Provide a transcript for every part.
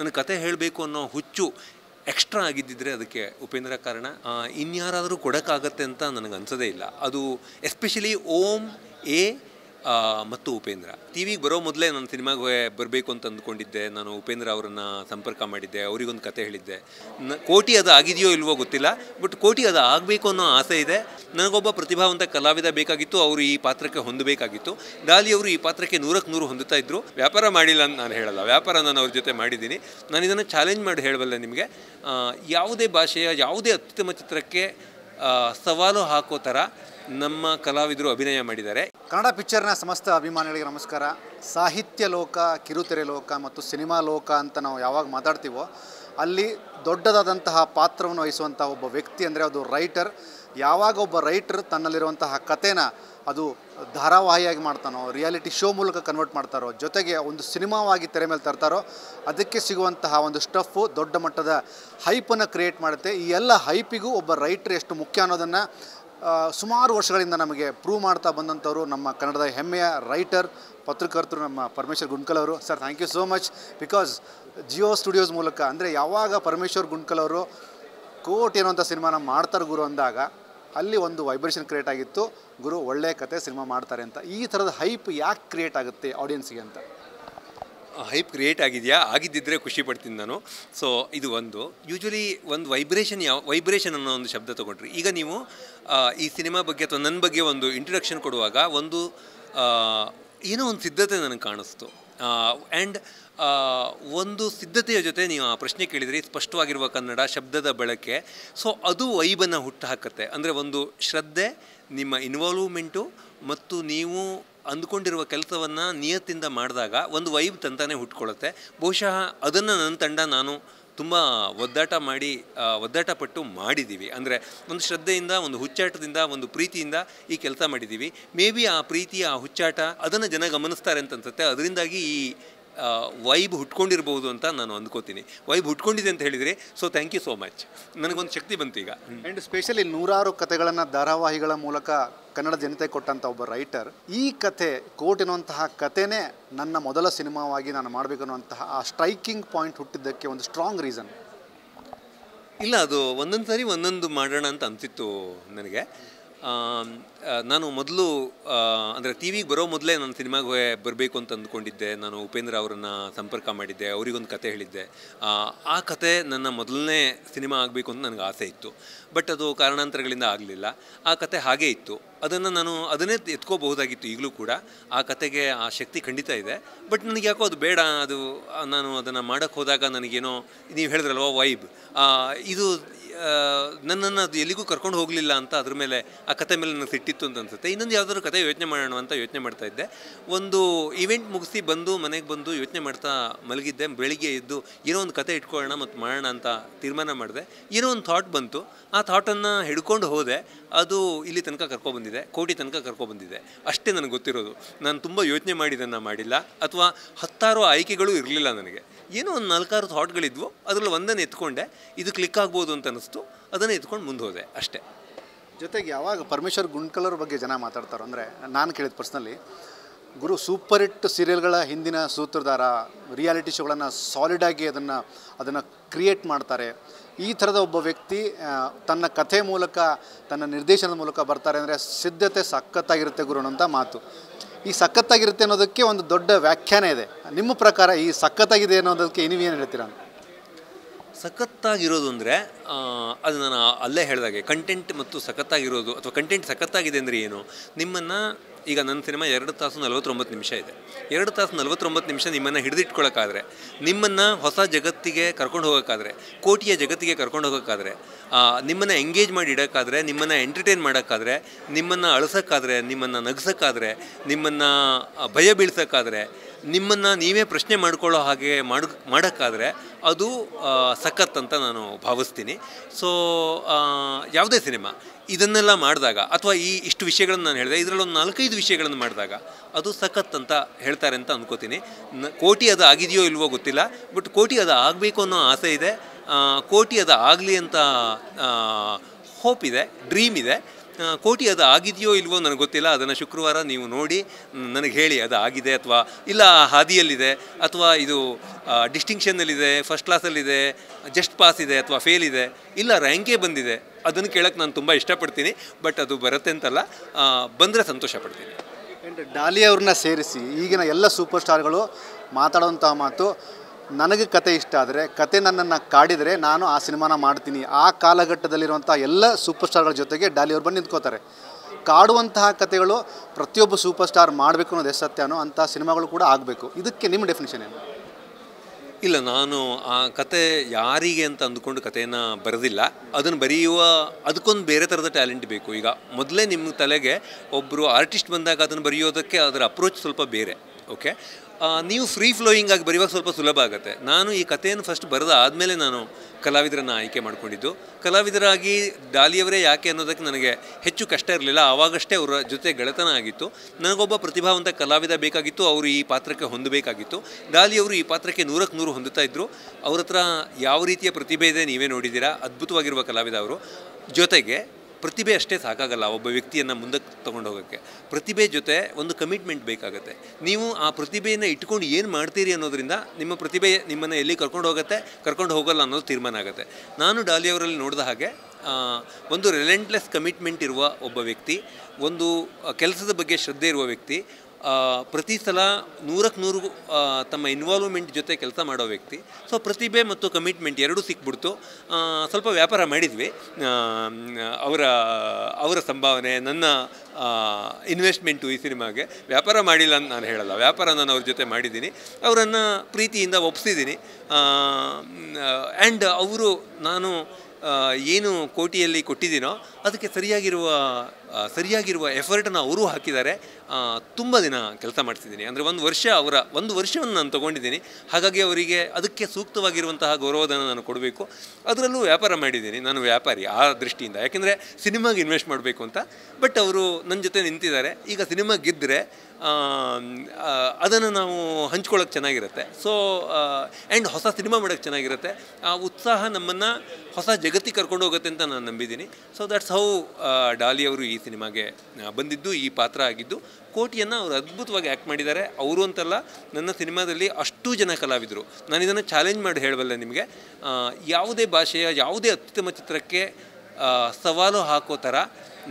ನನ್ನ ಕತೆ ಹೇಳಬೇಕು ಅನ್ನೋ ಹುಚ್ಚು ಎಕ್ಸ್ಟ್ರಾ ಆಗಿದ್ದಿದ್ರೆ ಅದಕ್ಕೆ ಉಪೇಂದ್ರ ಕಾರಣ ಇನ್ಯಾರಾದರೂ ಕೊಡೋಕ್ಕಾಗತ್ತೆ ಅಂತ ನನಗೆ ಅನಿಸೋದೇ ಇಲ್ಲ ಅದು ಎಸ್ಪೆಷಲಿ ಓಂ ಎ ಮತ್ತು ಉಪೇಂದ್ರ ಟಿ ವಿಗೆ ಬರೋ ಮೊದಲೇ ನಾನು ಸಿನಿಮಾಗೆ ಬರಬೇಕು ಅಂತ ಅಂದ್ಕೊಂಡಿದ್ದೆ ನಾನು ಉಪೇಂದ್ರ ಅವರನ್ನು ಸಂಪರ್ಕ ಮಾಡಿದ್ದೆ ಅವರಿಗೊಂದು ಕತೆ ಹೇಳಿದ್ದೆ ಕೋಟಿ ಅದು ಆಗಿದೆಯೋ ಇಲ್ವೋ ಗೊತ್ತಿಲ್ಲ ಬಟ್ ಕೋಟಿ ಅದು ಆಗಬೇಕು ಅನ್ನೋ ಆಸೆ ಇದೆ ನನಗೊಬ್ಬ ಪ್ರತಿಭಾವಂತ ಕಲಾವಿದ ಬೇಕಾಗಿತ್ತು ಅವರು ಈ ಪಾತ್ರಕ್ಕೆ ಹೊಂದಬೇಕಾಗಿತ್ತು ಗಾಲಿಯವರು ಈ ಪಾತ್ರಕ್ಕೆ ನೂರಕ್ಕೆ ನೂರು ಹೊಂದುತ್ತಾ ಇದ್ದರು ವ್ಯಾಪಾರ ಮಾಡಿಲ್ಲ ಅಂತ ನಾನು ಹೇಳಲ್ಲ ವ್ಯಾಪಾರ ನಾನು ಅವ್ರ ಜೊತೆ ಮಾಡಿದ್ದೀನಿ ನಾನು ಇದನ್ನು ಚಾಲೆಂಜ್ ಮಾಡಿ ಹೇಳಬಲ್ಲೆ ನಿಮಗೆ ಯಾವುದೇ ಭಾಷೆಯ ಯಾವುದೇ ಅತ್ಯುತ್ತಮ ಚಿತ್ರಕ್ಕೆ ಸವಾಲು ಹಾಕೋ ಥರ ನಮ್ಮ ಕಲಾವಿದರು ಅಭಿನಯ ಮಾಡಿದ್ದಾರೆ ಕನ್ನಡ ಪಿಕ್ಚರ್ನ ಸಮಸ್ತ ಅಭಿಮಾನಿಗಳಿಗೆ ನಮಸ್ಕಾರ ಸಾಹಿತ್ಯ ಲೋಕ ಕಿರುತೆರೆ ಲೋಕ ಮತ್ತು ಸಿನಿಮಾ ಲೋಕ ಅಂತ ನಾವು ಯಾವಾಗ ಮಾತಾಡ್ತೀವೋ ಅಲ್ಲಿ ದೊಡ್ಡದಾದಂತಹ ಪಾತ್ರವನ್ನು ವಹಿಸುವಂಥ ಒಬ್ಬ ವ್ಯಕ್ತಿ ಅಂದರೆ ಅದು ರೈಟರ್ ಯಾವಾಗ ಒಬ್ಬ ರೈಟ್ರ್ ತನ್ನಲ್ಲಿರುವಂತಹ ಕಥೆನ ಅದು ಧಾರಾವಾಹಿಯಾಗಿ ಮಾಡ್ತಾನೋ ರಿಯಾಲಿಟಿ ಶೋ ಮೂಲಕ ಕನ್ವರ್ಟ್ ಮಾಡ್ತಾರೋ ಜೊತೆಗೆ ಒಂದು ಸಿನಿಮಾವಾಗಿ ತೆರೆ ಮೇಲೆ ತರ್ತಾರೋ ಅದಕ್ಕೆ ಸಿಗುವಂತಹ ಒಂದು ಸ್ಟಫು ದೊಡ್ಡ ಮಟ್ಟದ ಹೈಪನ್ನು ಕ್ರಿಯೇಟ್ ಮಾಡುತ್ತೆ ಈ ಎಲ್ಲ ಹೈಪಿಗೂ ಒಬ್ಬ ರೈಟ್ರ್ ಎಷ್ಟು ಮುಖ್ಯ ಅನ್ನೋದನ್ನು ಸುಮಾರು ವರ್ಷಗಳಿಂದ ನಮಗೆ ಪ್ರೂವ್ ಮಾಡ್ತಾ ಬಂದಂಥವರು ನಮ್ಮ ಕನ್ನಡದ ಹೆಮ್ಮೆಯ ರೈಟರ್ ಪತ್ರಕರ್ತರು ನಮ್ಮ ಪರಮೇಶ್ವರ್ ಗುಂಡ್ಕಲ್ ಅವರು sir thank you so much because Jio studios ಮೂಲಕ ಅಂದರೆ ಯಾವಾಗ ಪರಮೇಶ್ವರ್ ಗುಂಡ್ಕಲ್ ಅವರು ಕೋಟ್ ಏನೋ ಅಂತ ಸಿನಿಮಾನ ಮಾಡ್ತಾರೆ ಗುರು ಅಂದಾಗ ಅಲ್ಲಿ ಒಂದು ವೈಬ್ರೇಷನ್ ಕ್ರಿಯೇಟ್ ಆಗಿತ್ತು ಗುರು ಒಳ್ಳೆಯ ಕತೆ ಸಿನಿಮಾ ಮಾಡ್ತಾರೆ ಅಂತ ಈ ಥರದ ಹೈಪ್ ಯಾಕೆ ಕ್ರಿಯೇಟ್ ಆಗುತ್ತೆ ಆಡಿಯನ್ಸ್ಗೆ ಅಂತ ಹೈಪ್ ಕ್ರಿಯೇಟ್ ಆಗಿದೆಯಾ ಆಗಿದ್ದಿದ್ರೆ ಖುಷಿ ಪಡ್ತೀನಿ ನಾನು ಸೊ ಇದು ಒಂದು ಯೂಶ್ವಲಿ ಒಂದು ವೈಬ್ರೇಷನ್ ಯಾವ ವೈಬ್ರೇಷನ್ ಅನ್ನೋ ಒಂದು ಶಬ್ದ ತೊಗೊಂಡ್ರಿ ಈಗ ನೀವು ಈ ಸಿನಿಮಾ ಬಗ್ಗೆ ಅಥವಾ ನನ್ನ ಬಗ್ಗೆ ಒಂದು ಇಂಟ್ರಡಕ್ಷನ್ ಕೊಡುವಾಗ ಒಂದು ಏನೋ ಒಂದು ಸಿದ್ಧತೆ ನನಗೆ ಕಾಣಿಸ್ತು ಆ್ಯಂಡ್ ಒಂದು ಸಿದ್ಧತೆಯ ಜೊತೆ ನೀವು ಆ ಪ್ರಶ್ನೆ ಕೇಳಿದ್ರಿ ಸ್ಪಷ್ಟವಾಗಿರುವ ಕನ್ನಡ ಶಬ್ದದ ಬಳಕೆ ಸೊ ಅದು ವೈಬನ್ನು ಹುಟ್ಟು ಹಾಕುತ್ತೆ ಅಂದರೆ ಒಂದು ಶ್ರದ್ಧೆ ನಿಮ್ಮ ಇನ್ವಾಲ್ವ್ಮೆಂಟು ಮತ್ತು ನೀವು ಅಂದ್ಕೊಂಡಿರುವ ಕೆಲಸವನ್ನು ನಿಯತ್ತಿಂದ ಮಾಡಿದಾಗ ಒಂದು ವೈಬ್ ತಂತಾನೆ ಹುಟ್ಕೊಳ್ಳುತ್ತೆ ಬಹುಶಃ ಅದನ್ನು ನನ್ನ ತಂಡ ನಾನು ತುಂಬ ಒದ್ದಾಟ ಮಾಡಿ ಒದ್ದಾಟಪಟ್ಟು ಮಾಡಿದ್ದೀವಿ ಅಂದರೆ ಒಂದು ಶ್ರದ್ಧೆಯಿಂದ ಒಂದು ಹುಚ್ಚಾಟದಿಂದ ಒಂದು ಪ್ರೀತಿಯಿಂದ ಈ ಕೆಲಸ ಮಾಡಿದ್ದೀವಿ ಮೇ ಬಿ ಆ ಪ್ರೀತಿ ಆ ಹುಚ್ಚಾಟ ಅದನ್ನು ಜನ ಗಮನಿಸ್ತಾರೆ ಅನ್ಸುತ್ತೆ ಅದರಿಂದಾಗಿ ಈ ವೈಬ್ ಹುಟ್ಕೊಂಡಿರ್ಬೋದು ಅಂತ ನಾನು ಅಂದ್ಕೋತೀನಿ ವೈಬ್ ಹುಟ್ಕೊಂಡಿದೆ ಅಂತ ಹೇಳಿದರೆ so thank you so much ನನಗೊಂದು ಶಕ್ತಿ ಬಂತು ಈಗ ಆ್ಯಂಡ್ ಸ್ಪೆಷಲಿ ನೂರಾರು ಕಥೆಗಳನ್ನು ಧಾರಾವಾಹಿಗಳ ಮೂಲಕ ಕನ್ನಡ ಜನತೆ ಕೊಟ್ಟಂಥ ಒಬ್ಬ ರೈಟರ್ ಈ ಕಥೆ ಎನ್ನುವಂತಹ ಕಥೆನೇ ನನ್ನ ಮೊದಲ ಸಿನಿಮಾವಾಗಿ ನಾನು ಮಾಡಬೇಕು ಅನ್ನುವಂತಹ ಆ ಸ್ಟ್ರೈಕಿಂಗ್ ಪಾಯಿಂಟ್ ಹುಟ್ಟಿದ್ದಕ್ಕೆ ಒಂದು ಸ್ಟ್ರಾಂಗ್ ರೀಸನ್ ಇಲ್ಲ ಅದು ಒಂದೊಂದು ಸಾರಿ ಒಂದೊಂದು ಮಾಡೋಣ ಅಂತ ಅನಿಸಿತ್ತು ನನಗೆ ನಾನು ಮೊದಲು ಅಂದರೆ ಟಿ ವಿಗೆ ಬರೋ ಮೊದಲೇ ನಾನು ಸಿನಿಮಾಗೆ ಬರಬೇಕು ಅಂತ ಅಂದ್ಕೊಂಡಿದ್ದೆ ನಾನು ಉಪೇಂದ್ರ ಅವರನ್ನು ಸಂಪರ್ಕ ಮಾಡಿದ್ದೆ ಅವರಿಗೊಂದು ಕತೆ ಹೇಳಿದ್ದೆ ಆ ಕತೆ ನನ್ನ ಮೊದಲನೇ ಸಿನಿಮಾ ಆಗಬೇಕು ಅಂತ ನನಗೆ ಆಸೆ ಇತ್ತು ಬಟ್ ಅದು ಕಾರಣಾಂತರಗಳಿಂದ ಆಗಲಿಲ್ಲ ಆ ಕತೆ ಹಾಗೇ ಇತ್ತು ಅದನ್ನು ನಾನು ಅದನ್ನೇ ಎತ್ಕೋಬಹುದಾಗಿತ್ತು ಈಗಲೂ ಕೂಡ ಆ ಕತೆಗೆ ಆ ಶಕ್ತಿ ಖಂಡಿತ ಇದೆ ಬಟ್ ನನಗೆ ಯಾಕೋ ಅದು ಬೇಡ ಅದು ನಾನು ಅದನ್ನು ಮಾಡೋಕ್ಕೆ ಹೋದಾಗ ನನಗೇನೋ ನೀವು ಹೇಳಿದ್ರಲ್ವ ವೈಬ್ ಇದು ನನ್ನನ್ನು ಅದು ಎಲ್ಲಿಗೂ ಕರ್ಕೊಂಡು ಹೋಗಲಿಲ್ಲ ಅಂತ ಅದ್ರ ಮೇಲೆ ಆ ಕತೆ ಮೇಲೆ ನನಗೆ ಸಿಟ್ಟಿತ್ತು ಅಂತ ಅನಿಸುತ್ತೆ ಇನ್ನೊಂದು ಯಾವುದಾದ್ರು ಕತೆ ಯೋಚನೆ ಮಾಡೋಣ ಅಂತ ಯೋಚನೆ ಮಾಡ್ತಾ ಇದ್ದೆ ಒಂದು ಇವೆಂಟ್ ಮುಗಿಸಿ ಬಂದು ಮನೆಗೆ ಬಂದು ಯೋಚನೆ ಮಾಡ್ತಾ ಮಲಗಿದ್ದೆ ಬೆಳಿಗ್ಗೆ ಇದ್ದು ಏನೋ ಒಂದು ಕತೆ ಇಟ್ಕೊಳ್ಳೋಣ ಮತ್ತು ಮಾಡೋಣ ಅಂತ ತೀರ್ಮಾನ ಮಾಡಿದೆ ಏನೋ ಒಂದು ಥಾಟ್ ಬಂತು ಆ ಥಾಟನ್ನು ಹಿಡ್ಕೊಂಡು ಹೋದೆ ಅದು ಇಲ್ಲಿ ತನಕ ಕರ್ಕೊಬಂದಿದೆ ಕೋಟಿ ತನಕ ಕರ್ಕೊಬಂದಿದೆ ಅಷ್ಟೇ ನನಗೆ ಗೊತ್ತಿರೋದು ನಾನು ತುಂಬ ಯೋಚನೆ ಮಾಡಿದ್ದನ್ನು ಮಾಡಿಲ್ಲ ಅಥವಾ ಹತ್ತಾರು ಆಯ್ಕೆಗಳು ಇರಲಿಲ್ಲ ನನಗೆ ಏನೋ ಒಂದು ನಾಲ್ಕಾರು ಥಾಟ್ಗಳಿದ್ವು ಅದರಲ್ಲಿ ಒಂದನ್ನು ಎತ್ಕೊಂಡೆ ಇದು ಕ್ಲಿಕ್ ಆಗ್ಬೋದು ಅಂತ ಅನ್ನಿಸ್ತು ಅದನ್ನೇ ಇದ್ಕೊಂಡು ಮುಂದೆ ಹೋದೆ ಅಷ್ಟೇ ಜೊತೆಗೆ ಯಾವಾಗ ಪರಮೇಶ್ವರ್ ಗುಂಡ್ಕಲರ್ ಬಗ್ಗೆ ಜನ ಮಾತಾಡ್ತಾರೋ ಅಂದರೆ ನಾನು ಕೇಳಿದ ಪರ್ಸ್ನಲ್ಲಿ ಗುರು ಸೂಪರ್ ಹಿಟ್ ಸೀರಿಯಲ್ಗಳ ಹಿಂದಿನ ಸೂತ್ರಧಾರ ರಿಯಾಲಿಟಿ ಶೋಗಳನ್ನು ಸಾಲಿಡಾಗಿ ಅದನ್ನು ಅದನ್ನು ಕ್ರಿಯೇಟ್ ಮಾಡ್ತಾರೆ ಈ ಥರದ ಒಬ್ಬ ವ್ಯಕ್ತಿ ತನ್ನ ಕಥೆ ಮೂಲಕ ತನ್ನ ನಿರ್ದೇಶನದ ಮೂಲಕ ಬರ್ತಾರೆ ಅಂದರೆ ಸಿದ್ಧತೆ ಸಖತ್ತಾಗಿರುತ್ತೆ ಗುರು ಅನ್ನೋಂಥ ಮಾತು ಈ ಸಖತ್ತಾಗಿರುತ್ತೆ ಅನ್ನೋದಕ್ಕೆ ಒಂದು ದೊಡ್ಡ ವ್ಯಾಖ್ಯಾನ ಇದೆ ನಿಮ್ಮ ಪ್ರಕಾರ ಈ ಸಖತ್ತಾಗಿದೆ ಅನ್ನೋದಕ್ಕೆ ನೀವೇನು ಏನು ಹೇಳ್ತೀರಾ ಸಖತ್ತಾಗಿರೋದು ಅಂದರೆ ಅದು ನಾನು ಅಲ್ಲೇ ಹೇಳಿದಾಗೆ ಕಂಟೆಂಟ್ ಮತ್ತು ಸಖತ್ತಾಗಿರೋದು ಅಥವಾ ಕಂಟೆಂಟ್ ಸಖತ್ತಾಗಿದೆ ಅಂದರೆ ಏನು ನಿಮ್ಮನ್ನು ಈಗ ನನ್ನ ಸಿನಿಮಾ ಎರಡು ತಾಸು ನಲವತ್ತೊಂಬತ್ತು ನಿಮಿಷ ಇದೆ ಎರಡು ತಾಸು ನಲವತ್ತೊಂಬತ್ತು ನಿಮಿಷ ನಿಮ್ಮನ್ನು ಹಿಡಿದಿಟ್ಕೊಳ್ಳೋಕ್ಕಾದ್ರೆ ನಿಮ್ಮನ್ನು ಹೊಸ ಜಗತ್ತಿಗೆ ಕರ್ಕೊಂಡು ಹೋಗೋಕ್ಕಾದ್ರೆ ಕೋಟಿಯ ಜಗತ್ತಿಗೆ ಕರ್ಕೊಂಡು ಹೋಗೋಕ್ಕಾದರೆ ನಿಮ್ಮನ್ನು ಎಂಗೇಜ್ ಮಾಡಿ ಇಡೋಕ್ಕಾದರೆ ನಿಮ್ಮನ್ನು ಎಂಟರ್ಟೈನ್ ಮಾಡೋಕ್ಕಾದರೆ ನಿಮ್ಮನ್ನು ಅಳಿಸೋಕ್ಕಾದ್ರೆ ನಿಮ್ಮನ್ನು ನಗಿಸೋಕ್ಕಾದ್ರೆ ನಿಮ್ಮನ್ನು ಭಯ ಬೀಳ್ಸೋಕ್ಕಾದರೆ ನಿಮ್ಮನ್ನು ನೀವೇ ಪ್ರಶ್ನೆ ಮಾಡ್ಕೊಳ್ಳೋ ಹಾಗೆ ಮಾಡ ಮಾಡೋಕ್ಕಾದರೆ ಅದು ಸಖತ್ ಅಂತ ನಾನು ಭಾವಿಸ್ತೀನಿ ಸೊ ಯಾವುದೇ ಸಿನಿಮಾ ಇದನ್ನೆಲ್ಲ ಮಾಡಿದಾಗ ಅಥವಾ ಈ ಇಷ್ಟು ವಿಷಯಗಳನ್ನು ನಾನು ಹೇಳಿದೆ ಇದರಲ್ಲೊಂದು ನಾಲ್ಕೈದು ವಿಷಯಗಳನ್ನು ಮಾಡಿದಾಗ ಅದು ಸಖತ್ ಅಂತ ಹೇಳ್ತಾರೆ ಅಂತ ಅಂದ್ಕೋತೀನಿ ಕೋಟಿ ಅದು ಆಗಿದೆಯೋ ಇಲ್ವೋ ಗೊತ್ತಿಲ್ಲ ಬಟ್ ಕೋಟಿ ಅದು ಆಗಬೇಕು ಅನ್ನೋ ಆಸೆ ಇದೆ ಕೋಟಿ ಅದು ಆಗಲಿ ಅಂತ ಹೋಪ್ ಇದೆ ಡ್ರೀಮ್ ಇದೆ ಕೋಟಿ ಅದು ಆಗಿದೆಯೋ ಇಲ್ವೋ ನನಗೆ ಗೊತ್ತಿಲ್ಲ ಅದನ್ನು ಶುಕ್ರವಾರ ನೀವು ನೋಡಿ ನನಗೆ ಹೇಳಿ ಅದು ಆಗಿದೆ ಅಥವಾ ಇಲ್ಲ ಹಾದಿಯಲ್ಲಿದೆ ಅಥವಾ ಇದು ಡಿಸ್ಟಿಂಕ್ಷನ್ನಲ್ಲಿದೆ ಫಸ್ಟ್ ಕ್ಲಾಸಲ್ಲಿದೆ ಜಸ್ಟ್ ಪಾಸ್ ಇದೆ ಅಥವಾ ಫೇಲ್ ಇದೆ ಇಲ್ಲ ರ್ಯಾಂಕೇ ಬಂದಿದೆ ಅದನ್ನು ಕೇಳೋಕ್ಕೆ ನಾನು ತುಂಬ ಇಷ್ಟಪಡ್ತೀನಿ ಬಟ್ ಅದು ಬರುತ್ತೆ ಅಂತಲ್ಲ ಬಂದರೆ ಸಂತೋಷ ಪಡ್ತೀನಿ ಆ್ಯಂಡ್ ಡಾಲಿ ಸೇರಿಸಿ ಈಗಿನ ಎಲ್ಲ ಸೂಪರ್ ಸ್ಟಾರ್ಗಳು ಮಾತಾಡುವಂಥ ಮಾತು ನನಗೆ ಕತೆ ಇಷ್ಟ ಆದರೆ ಕತೆ ನನ್ನನ್ನು ಕಾಡಿದರೆ ನಾನು ಆ ಸಿನಿಮಾನ ಮಾಡ್ತೀನಿ ಆ ಕಾಲಘಟ್ಟದಲ್ಲಿರುವಂಥ ಎಲ್ಲ ಸೂಪರ್ ಸ್ಟಾರ್ಗಳ ಜೊತೆಗೆ ಡಾಲಿ ಅವ್ರು ಬಂದು ನಿಂತ್ಕೋತಾರೆ ಕಾಡುವಂತಹ ಕತೆಗಳು ಪ್ರತಿಯೊಬ್ಬ ಸೂಪರ್ ಸ್ಟಾರ್ ಮಾಡಬೇಕು ಅನ್ನೋದು ಎಷ್ಟು ಸತ್ಯನೋ ಅಂಥ ಸಿನಿಮಾಗಳು ಕೂಡ ಆಗಬೇಕು ಇದಕ್ಕೆ ನಿಮ್ಮ ಡೆಫಿನೇಷನ್ ಏನು ಇಲ್ಲ ನಾನು ಆ ಕತೆ ಯಾರಿಗೆ ಅಂತ ಅಂದುಕೊಂಡು ಕತೆಯನ್ನು ಬರೆದಿಲ್ಲ ಅದನ್ನು ಬರೆಯುವ ಅದಕ್ಕೊಂದು ಬೇರೆ ಥರದ ಟ್ಯಾಲೆಂಟ್ ಬೇಕು ಈಗ ಮೊದಲೇ ನಿಮ್ಮ ತಲೆಗೆ ಒಬ್ಬರು ಆರ್ಟಿಸ್ಟ್ ಬಂದಾಗ ಅದನ್ನು ಬರೆಯೋದಕ್ಕೆ ಅದರ ಅಪ್ರೋಚ್ ಸ್ವಲ್ಪ ಬೇರೆ ಓಕೆ ನೀವು ಫ್ರೀ ಫ್ಲೋಯಿಂಗ್ ಆಗಿ ಬರೆಯುವಾಗ ಸ್ವಲ್ಪ ಸುಲಭ ಆಗುತ್ತೆ ನಾನು ಈ ಕಥೆಯನ್ನು ಫಸ್ಟ್ ಬರೆದ ಆದಮೇಲೆ ನಾನು ಕಲಾವಿದರನ್ನು ಆಯ್ಕೆ ಮಾಡಿಕೊಂಡಿದ್ದು ಕಲಾವಿದರಾಗಿ ಡಾಲಿಯವರೇ ಯಾಕೆ ಅನ್ನೋದಕ್ಕೆ ನನಗೆ ಹೆಚ್ಚು ಕಷ್ಟ ಇರಲಿಲ್ಲ ಆವಾಗಷ್ಟೇ ಅವರ ಜೊತೆ ಗೆಳೆತನ ಆಗಿತ್ತು ನನಗೊಬ್ಬ ಪ್ರತಿಭಾವಂತ ಕಲಾವಿದ ಬೇಕಾಗಿತ್ತು ಅವರು ಈ ಪಾತ್ರಕ್ಕೆ ಹೊಂದಬೇಕಾಗಿತ್ತು ಡಾಲಿಯವರು ಈ ಪಾತ್ರಕ್ಕೆ ನೂರಕ್ಕೆ ನೂರು ಹೊಂದುತ್ತಾ ಇದ್ದರು ಅವ್ರ ಹತ್ರ ಯಾವ ರೀತಿಯ ಪ್ರತಿಭೆ ಇದೆ ನೀವೇ ನೋಡಿದ್ದೀರಾ ಅದ್ಭುತವಾಗಿರುವ ಕಲಾವಿದ ಅವರು ಜೊತೆಗೆ ಪ್ರತಿಭೆ ಅಷ್ಟೇ ಸಾಕಾಗಲ್ಲ ಒಬ್ಬ ವ್ಯಕ್ತಿಯನ್ನು ಮುಂದಕ್ಕೆ ತೊಗೊಂಡು ಹೋಗೋಕ್ಕೆ ಪ್ರತಿಭೆ ಜೊತೆ ಒಂದು ಕಮಿಟ್ಮೆಂಟ್ ಬೇಕಾಗುತ್ತೆ ನೀವು ಆ ಪ್ರತಿಭೆಯನ್ನು ಇಟ್ಕೊಂಡು ಏನು ಮಾಡ್ತೀರಿ ಅನ್ನೋದರಿಂದ ನಿಮ್ಮ ಪ್ರತಿಭೆ ನಿಮ್ಮನ್ನು ಎಲ್ಲಿ ಕರ್ಕೊಂಡು ಹೋಗುತ್ತೆ ಕರ್ಕೊಂಡು ಹೋಗಲ್ಲ ಅನ್ನೋದು ತೀರ್ಮಾನ ಆಗುತ್ತೆ ನಾನು ಡಾಲಿಯವರಲ್ಲಿ ನೋಡಿದ ಹಾಗೆ ಒಂದು ರಿಲೆಂಟ್ಲೆಸ್ ಕಮಿಟ್ಮೆಂಟ್ ಇರುವ ಒಬ್ಬ ವ್ಯಕ್ತಿ ಒಂದು ಕೆಲಸದ ಬಗ್ಗೆ ಶ್ರದ್ಧೆ ಇರುವ ವ್ಯಕ್ತಿ ಪ್ರತಿ ಸಲ ನೂರಕ್ಕೆ ನೂರು ತಮ್ಮ ಇನ್ವಾಲ್ವ್ಮೆಂಟ್ ಜೊತೆ ಕೆಲಸ ಮಾಡೋ ವ್ಯಕ್ತಿ ಸೊ ಪ್ರತಿಭೆ ಮತ್ತು ಕಮಿಟ್ಮೆಂಟ್ ಎರಡೂ ಸಿಕ್ಬಿಡ್ತು ಸ್ವಲ್ಪ ವ್ಯಾಪಾರ ಮಾಡಿದ್ವಿ ಅವರ ಅವರ ಸಂಭಾವನೆ ನನ್ನ ಇನ್ವೆಸ್ಟ್ಮೆಂಟು ಈ ಸಿನಿಮಾಗೆ ವ್ಯಾಪಾರ ಮಾಡಿಲ್ಲ ಅಂತ ನಾನು ಹೇಳಲ್ಲ ವ್ಯಾಪಾರ ನಾನು ಅವ್ರ ಜೊತೆ ಮಾಡಿದ್ದೀನಿ ಅವರನ್ನು ಪ್ರೀತಿಯಿಂದ ಒಪ್ಪಿಸಿದ್ದೀನಿ ಆ್ಯಂಡ್ ಅವರು ನಾನು ಏನು ಕೋಟಿಯಲ್ಲಿ ಕೊಟ್ಟಿದ್ದೀನೋ ಅದಕ್ಕೆ ಸರಿಯಾಗಿರುವ ಸರಿಯಾಗಿರುವ ಎಫರ್ಟನ್ನು ಅವರೂ ಹಾಕಿದ್ದಾರೆ ತುಂಬ ದಿನ ಕೆಲಸ ಮಾಡ್ತಿದ್ದೀನಿ ಅಂದರೆ ಒಂದು ವರ್ಷ ಅವರ ಒಂದು ವರ್ಷವನ್ನು ನಾನು ತೊಗೊಂಡಿದ್ದೀನಿ ಹಾಗಾಗಿ ಅವರಿಗೆ ಅದಕ್ಕೆ ಸೂಕ್ತವಾಗಿರುವಂತಹ ಗೌರವಧನ ನಾನು ಕೊಡಬೇಕು ಅದರಲ್ಲೂ ವ್ಯಾಪಾರ ಮಾಡಿದ್ದೀನಿ ನಾನು ವ್ಯಾಪಾರಿ ಆ ದೃಷ್ಟಿಯಿಂದ ಯಾಕೆಂದರೆ ಸಿನಿಮಾಗೆ ಇನ್ವೆಸ್ಟ್ ಮಾಡಬೇಕು ಅಂತ ಬಟ್ ಅವರು ನನ್ನ ಜೊತೆ ನಿಂತಿದ್ದಾರೆ ಈಗ ಸಿನಿಮಾ ಗೆದ್ದರೆ ಅದನ್ನು ನಾವು ಹಂಚ್ಕೊಳ್ಳೋಕೆ ಚೆನ್ನಾಗಿರುತ್ತೆ ಸೊ ಆ್ಯಂಡ್ ಹೊಸ ಸಿನಿಮಾ ಮಾಡೋಕ್ಕೆ ಚೆನ್ನಾಗಿರುತ್ತೆ ಆ ಉತ್ಸಾಹ ನಮ್ಮನ್ನು ಹೊಸ ಜಗತ್ತಿಗೆ ಕರ್ಕೊಂಡು ಹೋಗುತ್ತೆ ಅಂತ ನಾನು ನಂಬಿದ್ದೀನಿ ಸೊ ದಟ್ಸ್ ಹೌ ಡಾಲಿ ಅವರು ಈ ಸಿನಿಮಾಗೆ ಬಂದಿದ್ದು ಈ ಪಾತ್ರ ಆಗಿದ್ದು ಕೋಟಿಯನ್ನು ಅವರು ಅದ್ಭುತವಾಗಿ ಆ್ಯಕ್ಟ್ ಮಾಡಿದ್ದಾರೆ ಅವರು ಅಂತಲ್ಲ ನನ್ನ ಸಿನಿಮಾದಲ್ಲಿ ಅಷ್ಟು ಜನ ಕಲಾವಿದರು ನಾನು ಇದನ್ನು ಚಾಲೆಂಜ್ ಮಾಡಿ ಹೇಳಬಲ್ಲ ನಿಮಗೆ ಯಾವುದೇ ಭಾಷೆಯ ಯಾವುದೇ ಅತ್ಯುತ್ತಮ ಚಿತ್ರಕ್ಕೆ ಸವಾಲು ಹಾಕೋ ಥರ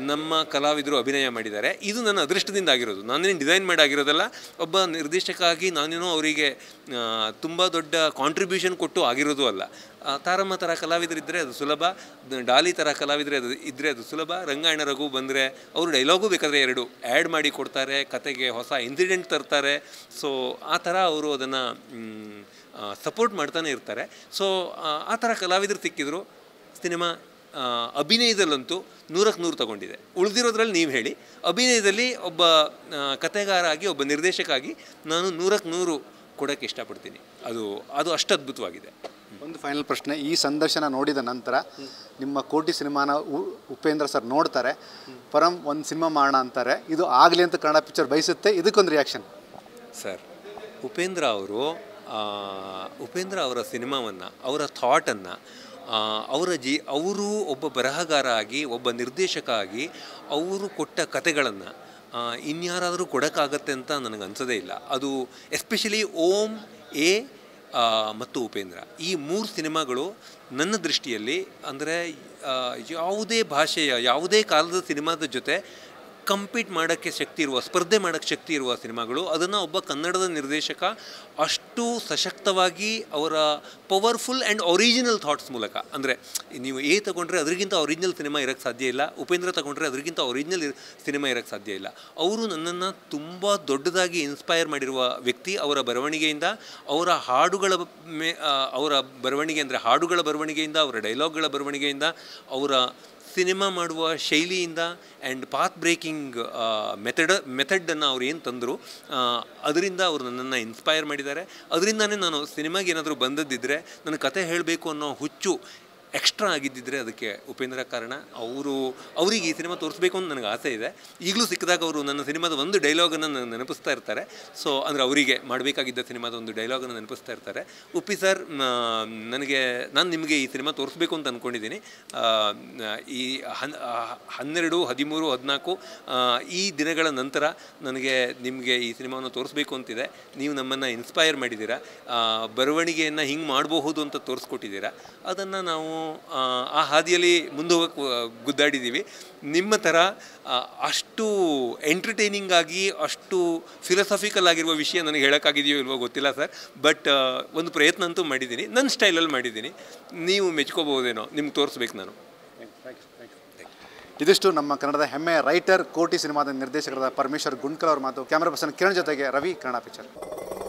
ನಮ್ಮ ಕಲಾವಿದರು ಅಭಿನಯ ಮಾಡಿದ್ದಾರೆ ಇದು ನನ್ನ ಅದೃಷ್ಟದಿಂದ ಆಗಿರೋದು ನಾನೇನು ಡಿಸೈನ್ ಆಗಿರೋದಲ್ಲ ಒಬ್ಬ ನಿರ್ದೇಶಕಾಗಿ ನಾನೇನೋ ಅವರಿಗೆ ತುಂಬ ದೊಡ್ಡ ಕಾಂಟ್ರಿಬ್ಯೂಷನ್ ಕೊಟ್ಟು ಆಗಿರೋದು ಅಲ್ಲ ತಾರಮ್ಮ ಥರ ಕಲಾವಿದರಿದ್ದರೆ ಅದು ಸುಲಭ ಡಾಲಿ ಥರ ಕಲಾವಿದರೆ ಅದು ಇದ್ದರೆ ಅದು ಸುಲಭ ರಂಗಾಯಣ ರಘು ಬಂದರೆ ಅವರು ಡೈಲಾಗು ಬೇಕಾದರೆ ಎರಡು ಆ್ಯಡ್ ಮಾಡಿ ಕೊಡ್ತಾರೆ ಕತೆಗೆ ಹೊಸ ಇನ್ಸಿಡೆಂಟ್ ತರ್ತಾರೆ ಸೊ ಆ ಥರ ಅವರು ಅದನ್ನು ಸಪೋರ್ಟ್ ಮಾಡ್ತಾನೆ ಇರ್ತಾರೆ ಸೊ ಆ ಥರ ಕಲಾವಿದರು ಸಿಕ್ಕಿದ್ರು ಸಿನಿಮಾ ಅಭಿನಯದಲ್ಲಂತೂ ನೂರಕ್ಕೆ ನೂರು ತಗೊಂಡಿದೆ ಉಳಿದಿರೋದ್ರಲ್ಲಿ ನೀವು ಹೇಳಿ ಅಭಿನಯದಲ್ಲಿ ಒಬ್ಬ ಕಥೆಗಾರ ಆಗಿ ಒಬ್ಬ ನಿರ್ದೇಶಕಾಗಿ ನಾನು ನೂರಕ್ಕೆ ನೂರು ಕೊಡೋಕ್ಕೆ ಇಷ್ಟಪಡ್ತೀನಿ ಅದು ಅದು ಅಷ್ಟು ಅದ್ಭುತವಾಗಿದೆ ಒಂದು ಫೈನಲ್ ಪ್ರಶ್ನೆ ಈ ಸಂದರ್ಶನ ನೋಡಿದ ನಂತರ ನಿಮ್ಮ ಕೋಟಿ ಸಿನಿಮಾನ ಉಪೇಂದ್ರ ಸರ್ ನೋಡ್ತಾರೆ ಪರಂ ಒಂದು ಸಿನಿಮಾ ಮಾಡೋಣ ಅಂತಾರೆ ಇದು ಆಗಲಿ ಅಂತ ಕನ್ನಡ ಪಿಕ್ಚರ್ ಬಯಸುತ್ತೆ ಇದಕ್ಕೊಂದು ರಿಯಾಕ್ಷನ್ ಸರ್ ಉಪೇಂದ್ರ ಅವರು ಉಪೇಂದ್ರ ಅವರ ಸಿನಿಮಾವನ್ನು ಅವರ ಥಾಟನ್ನು ಅವರ ಜಿ ಅವರು ಒಬ್ಬ ಬರಹಗಾರ ಆಗಿ ಒಬ್ಬ ನಿರ್ದೇಶಕ ಆಗಿ ಅವರು ಕೊಟ್ಟ ಕತೆಗಳನ್ನು ಇನ್ಯಾರಾದರೂ ಕೊಡೋಕ್ಕಾಗತ್ತೆ ಅಂತ ನನಗೆ ಅನಿಸೋದೇ ಇಲ್ಲ ಅದು ಎಸ್ಪೆಷಲಿ ಓಂ ಎ ಮತ್ತು ಉಪೇಂದ್ರ ಈ ಮೂರು ಸಿನಿಮಾಗಳು ನನ್ನ ದೃಷ್ಟಿಯಲ್ಲಿ ಅಂದರೆ ಯಾವುದೇ ಭಾಷೆಯ ಯಾವುದೇ ಕಾಲದ ಸಿನಿಮಾದ ಜೊತೆ ಕಂಪೀಟ್ ಮಾಡೋಕ್ಕೆ ಶಕ್ತಿ ಇರುವ ಸ್ಪರ್ಧೆ ಮಾಡೋಕ್ಕೆ ಶಕ್ತಿ ಇರುವ ಸಿನಿಮಾಗಳು ಅದನ್ನು ಒಬ್ಬ ಕನ್ನಡದ ನಿರ್ದೇಶಕ ಅಷ್ಟು ಸಾಕಷ್ಟು ಸಶಕ್ತವಾಗಿ ಅವರ ಪವರ್ಫುಲ್ ಆ್ಯಂಡ್ ಒರಿಜಿನಲ್ ಥಾಟ್ಸ್ ಮೂಲಕ ಅಂದರೆ ನೀವು ಎ ತಗೊಂಡ್ರೆ ಅದರಿಗಿಂತ ಒರಿಜಿನಲ್ ಸಿನಿಮಾ ಇರೋಕ್ಕೆ ಸಾಧ್ಯ ಇಲ್ಲ ಉಪೇಂದ್ರ ತಗೊಂಡ್ರೆ ಅದರಿಗಿಂತ ಒರಿಜಿನಲ್ ಸಿನಿಮಾ ಇರೋಕ್ಕೆ ಸಾಧ್ಯ ಇಲ್ಲ ಅವರು ನನ್ನನ್ನು ತುಂಬ ದೊಡ್ಡದಾಗಿ ಇನ್ಸ್ಪೈರ್ ಮಾಡಿರುವ ವ್ಯಕ್ತಿ ಅವರ ಬರವಣಿಗೆಯಿಂದ ಅವರ ಹಾಡುಗಳ ಮೇ ಅವರ ಬರವಣಿಗೆ ಅಂದರೆ ಹಾಡುಗಳ ಬರವಣಿಗೆಯಿಂದ ಅವರ ಡೈಲಾಗ್ಗಳ ಬರವಣಿಗೆಯಿಂದ ಅವರ ಸಿನಿಮಾ ಮಾಡುವ ಶೈಲಿಯಿಂದ ಆ್ಯಂಡ್ ಪಾತ್ ಬ್ರೇಕಿಂಗ್ ಮೆಥಡ್ ಮೆಥಡನ್ನು ಅವ್ರು ಏನು ತಂದರು ಅದರಿಂದ ಅವರು ನನ್ನನ್ನು ಇನ್ಸ್ಪೈರ್ ಮಾಡಿದ್ದಾರೆ ಅದರಿಂದನೇ ನಾನು ಸಿನಿಮಾಗೆ ಏನಾದರೂ ಬಂದದ್ದಿದ್ದರೆ ನನ್ನ ಕತೆ ಹೇಳಬೇಕು ಅನ್ನೋ ಹುಚ್ಚು ಎಕ್ಸ್ಟ್ರಾ ಆಗಿದ್ದಿದ್ರೆ ಅದಕ್ಕೆ ಉಪೇಂದ್ರ ಕಾರಣ ಅವರು ಅವರಿಗೆ ಈ ಸಿನಿಮಾ ತೋರಿಸ್ಬೇಕು ಅಂತ ನನಗೆ ಆಸೆ ಇದೆ ಈಗಲೂ ಸಿಕ್ಕಿದಾಗ ಅವರು ನನ್ನ ಸಿನಿಮಾದ ಒಂದು ಡೈಲಾಗನ್ನು ನನಗೆ ನೆನಪಿಸ್ತಾ ಇರ್ತಾರೆ ಸೊ ಅಂದರೆ ಅವರಿಗೆ ಮಾಡಬೇಕಾಗಿದ್ದ ಸಿನಿಮಾದ ಒಂದು ಡೈಲಾಗನ್ನು ನೆನಪಿಸ್ತಾ ಇರ್ತಾರೆ ಉಪ್ಪಿ ಸರ್ ನನಗೆ ನಾನು ನಿಮಗೆ ಈ ಸಿನಿಮಾ ತೋರಿಸ್ಬೇಕು ಅಂತ ಅಂದ್ಕೊಂಡಿದ್ದೀನಿ ಈ ಹನ್ ಹನ್ನೆರಡು ಹದಿಮೂರು ಹದಿನಾಲ್ಕು ಈ ದಿನಗಳ ನಂತರ ನನಗೆ ನಿಮಗೆ ಈ ಸಿನಿಮಾವನ್ನು ತೋರಿಸ್ಬೇಕು ಅಂತಿದೆ ನೀವು ನಮ್ಮನ್ನು ಇನ್ಸ್ಪೈರ್ ಮಾಡಿದ್ದೀರಾ ಬರವಣಿಗೆಯನ್ನು ಹಿಂಗೆ ಮಾಡಬಹುದು ಅಂತ ತೋರಿಸ್ಕೊಟ್ಟಿದ್ದೀರಾ ಅದನ್ನು ನಾವು ಆ ಹಾದಿಯಲ್ಲಿ ಮುಂದೆ ಗುದ್ದಾಡಿದ್ದೀವಿ ನಿಮ್ಮ ಥರ ಅಷ್ಟು ಎಂಟರ್ಟೈನಿಂಗ್ ಆಗಿ ಅಷ್ಟು ಫಿಲಸಾಫಿಕಲ್ ಆಗಿರುವ ವಿಷಯ ನನಗೆ ಹೇಳೋಕ್ಕಾಗಿದೆಯೋ ಇಲ್ವೋ ಗೊತ್ತಿಲ್ಲ ಸರ್ ಬಟ್ ಒಂದು ಪ್ರಯತ್ನ ಅಂತೂ ಮಾಡಿದ್ದೀನಿ ನನ್ನ ಸ್ಟೈಲಲ್ಲಿ ಮಾಡಿದ್ದೀನಿ ನೀವು ಮೆಚ್ಕೋಬಹುದೇನೋ ನಿಮ್ಗೆ ತೋರಿಸ್ಬೇಕು ನಾನು ಇದಿಷ್ಟು ನಮ್ಮ ಕನ್ನಡದ ಹೆಮ್ಮೆ ರೈಟರ್ ಕೋಟಿ ಸಿನಿಮಾದ ನಿರ್ದೇಶಕರಾದ ಪರಮೇಶ್ವರ್ ಗುಂಡ್ಕಲ್ ಅವ್ರ ಮಾತು ಕ್ಯಾಮರಾ ಪರ್ಸನ್ ಕಿರಣ್ ಜೊತೆಗೆ ರವಿ ಕನ್ನಡ ಪಿಕ್ಚರ್